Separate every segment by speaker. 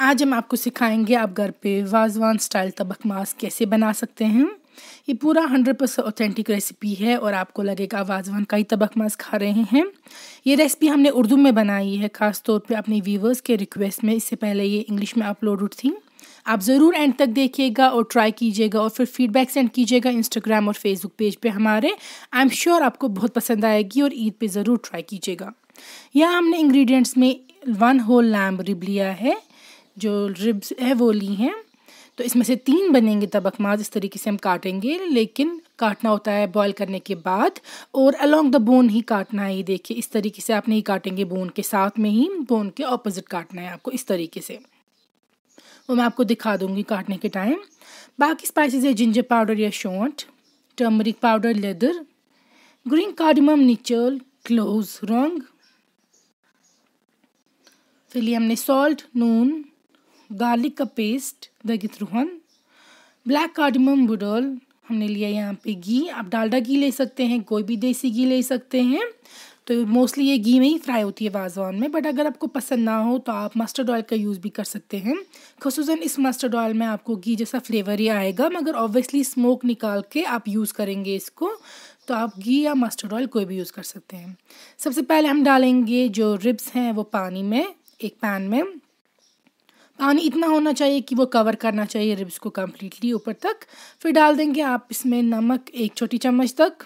Speaker 1: आज हम आपको सिखाएंगे आप घर पे वाजवान स्टाइल तबक मास कैसे बना सकते हैं ये पूरा हंड्रेड परसेंट ऑथेंटिक रेसिपी है और आपको लगेगा वाजवान का ही तबक मास खा रहे हैं ये रेसिपी हमने उर्दू में बनाई है ख़ास तौर पे अपने व्यूवर्स के रिक्वेस्ट में इससे पहले ये इंग्लिश में अपलोड थी आप ज़रूर एंड तक देखिएगा और ट्राई कीजिएगा और फिर फीडबैक सेंड कीजिएगा इंस्टाग्राम और फेसबुक पेज पे हमारे आई एम श्योर आपको बहुत पसंद आएगी और ईद पे ज़रूर ट्राई कीजिएगा यहाँ हमने इंग्रेडिएंट्स में वन होल लैम्ब रिब लिया है जो रिब्स है वो ली हैं तो इसमें से तीन बनेंगे तबक माज इस तरीके से हम काटेंगे लेकिन काटना होता है बॉयल करने के बाद और अलोंग द बोन ही काटना है ये देखिए इस तरीके से आप नहीं काटेंगे बोन के साथ में ही बोन के ऑपोजिट काटना है आपको इस तरीके से वो मैं आपको दिखा दूंगी काटने के टाइम बाकी स्पाइसेस है जिंजर पाउडर या शोट टर्मरिक पाउडर लेदर ग्रीन कार्डमम निचल क्लोज रंग फिर हमने सॉल्ट नून गार्लिक का पेस्ट दगित्रोहन ब्लैक कार्डमम बुडोल हमने लिया यहाँ पे घी आप डालडा घी ले सकते हैं कोई भी देसी घी ले सकते हैं तो मोस्टली ये घी में ही फ्राई होती है वाजवान में बट अगर आपको पसंद ना हो तो आप मस्टर्ड ऑयल का यूज़ भी कर सकते हैं खसूस इस मस्टर्ड ऑयल में आपको घी जैसा फ्लेवर ही आएगा मगर ऑब्वियसली स्मोक निकाल के आप यूज़ करेंगे इसको तो आप घी या मस्टर्ड ऑयल कोई भी यूज़ कर सकते हैं सबसे पहले हम डालेंगे जो रिब्स हैं वो पानी में एक पैन में पानी हाँ, इतना होना चाहिए कि वो कवर करना चाहिए रिब्स को कम्प्लीटली ऊपर तक फिर डाल देंगे आप इसमें नमक एक छोटी चम्मच तक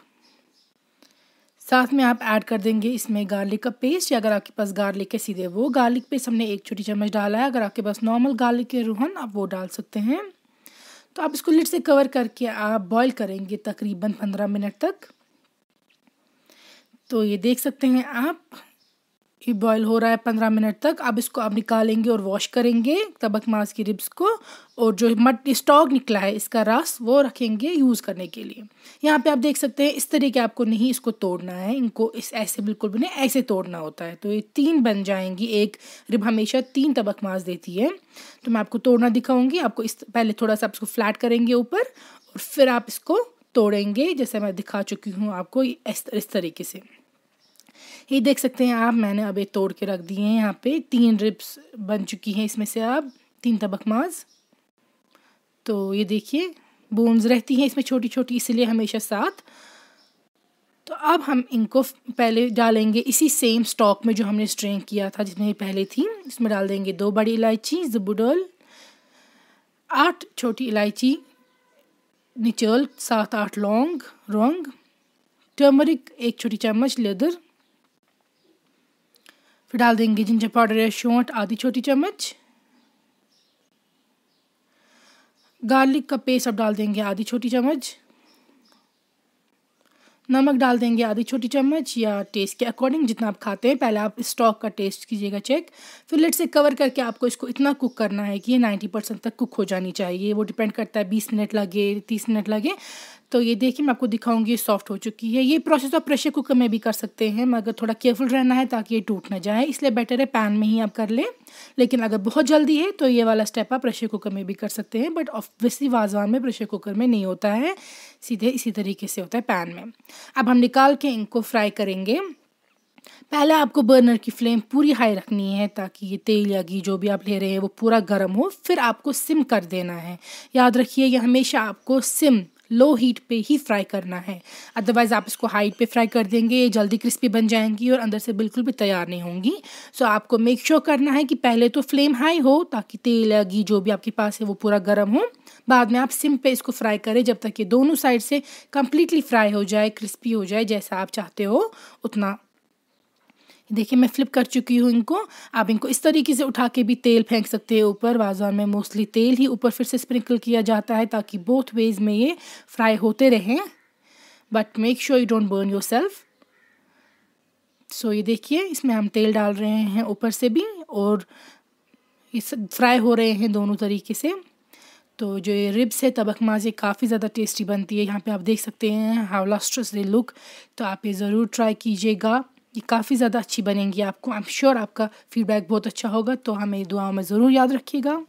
Speaker 1: साथ में आप ऐड कर देंगे इसमें गार्लिक का पेस्ट या अगर आपके पास गार्लिक है सीधे वो गार्लिक पेस्ट हमने एक छोटी चम्मच डाला है अगर आपके पास नॉर्मल गार्लिक के रूहन आप वो डाल सकते हैं तो आप इसको लिट से कवर करके आप बॉईल करेंगे तकरीबन पंद्रह मिनट तक तो ये देख सकते हैं आप ये बॉयल हो रहा है पंद्रह मिनट तक अब इसको आप निकालेंगे और वॉश करेंगे तबक मांस की रिब्स को और जो मट स्टॉक निकला है इसका रस वो रखेंगे यूज़ करने के लिए यहाँ पे आप देख सकते हैं इस तरीके आपको नहीं इसको तोड़ना है इनको इस ऐसे बिल्कुल भी नहीं ऐसे तोड़ना होता है तो ये तीन बन जाएंगी एक रिब हमेशा तीन तबक मांस देती है तो मैं आपको तोड़ना दिखाऊंगी आपको इस पहले थोड़ा सा आप इसको फ्लैट करेंगे ऊपर और फिर आप इसको तोड़ेंगे जैसे मैं दिखा चुकी हूँ आपको इस तरीके से ये देख सकते हैं आप मैंने अब ये तोड़ के रख दिए हैं यहाँ पे तीन रिप्स बन चुकी हैं इसमें से अब तीन तबक माज तो ये देखिए बोन्स रहती हैं इसमें छोटी छोटी इसलिए हमेशा साथ तो अब हम इनको पहले डालेंगे इसी सेम स्टॉक में जो हमने स्ट्रेन किया था जिसमें पहले थी इसमें डाल देंगे दो बड़ी इलायची जबुडल आठ छोटी इलायची निचोल सात आठ लौंग रोंग टर्मरिक एक छोटी चम्मच लेदर फिर डाल देंगे जिंजर पाउडर या शोट आधी छोटी चम्मच गार्लिक का पेस्ट अब डाल देंगे आधी छोटी चम्मच नमक डाल देंगे आधी छोटी चम्मच या टेस्ट के अकॉर्डिंग जितना आप खाते हैं पहले आप स्टॉक का टेस्ट कीजिएगा चेक फिर लेट से कवर करके आपको इसको इतना कुक करना है कि ये नाइन्टी परसेंट तक कुक हो जानी चाहिए वो डिपेंड करता है बीस मिनट लगे तीस मिनट लगे तो ये देखिए मैं आपको दिखाऊंगी सॉफ्ट हो चुकी है ये प्रोसेस आप प्रेशर कुकर में भी कर सकते हैं मगर थोड़ा केयरफुल रहना है ताकि ये टूट ना जाए इसलिए बेटर है पैन में ही आप कर लें लेकिन अगर बहुत जल्दी है तो ये वाला स्टेप आप प्रेशर कुकर में भी कर सकते हैं बट ऑब्वियसली वाजवान में प्रेशर कुकर में नहीं होता है सीधे इसी तरीके से होता है पैन में अब हम निकाल के इनको फ्राई करेंगे पहले आपको बर्नर की फ्लेम पूरी हाई रखनी है ताकि ये तेल या घी जो भी आप ले रहे हैं वो पूरा गर्म हो फिर आपको सिम कर देना है याद रखिए ये हमेशा आपको सिम लो हीट पे ही फ्राई करना है अदरवाइज़ आप इसको हाई पे फ्राई कर देंगे ये जल्दी क्रिस्पी बन जाएंगी और अंदर से बिल्कुल भी तैयार नहीं होंगी सो आपको मेक श्योर sure करना है कि पहले तो फ्लेम हाई हो ताकि तेल या घी जो भी आपके पास है वो पूरा गर्म हो बाद में आप सिम पे इसको फ्राई करें जब तक ये दोनों साइड से कम्प्लीटली फ्राई हो जाए क्रिस्पी हो जाए जैसा आप चाहते हो उतना देखिए मैं फ्लिप कर चुकी हूँ इनको आप इनको इस तरीके से उठा के भी तेल फेंक सकते हैं ऊपर बाजार में मोस्टली तेल ही ऊपर फिर से स्प्रिंकल किया जाता है ताकि बोथ वेज में ये फ्राई होते रहें but make sure you don't burn yourself so ये देखिए इसमें हम तेल डाल रहे हैं ऊपर से भी और इस फ्राई हो रहे हैं दोनों तरीके से तो जो ये रिब्स है तबक माज ये काफ़ी ज़्यादा टेस्टी बनती है यहाँ पे आप देख सकते हैं हाउ लास्ट्रस दे लुक तो आप ये ज़रूर ट्राई कीजिएगा ये काफ़ी ज़्यादा अच्छी बनेंगी आपको आई एम श्योर आपका फीडबैक बहुत अच्छा होगा तो हमें दुआओं में ज़रूर याद रखिएगा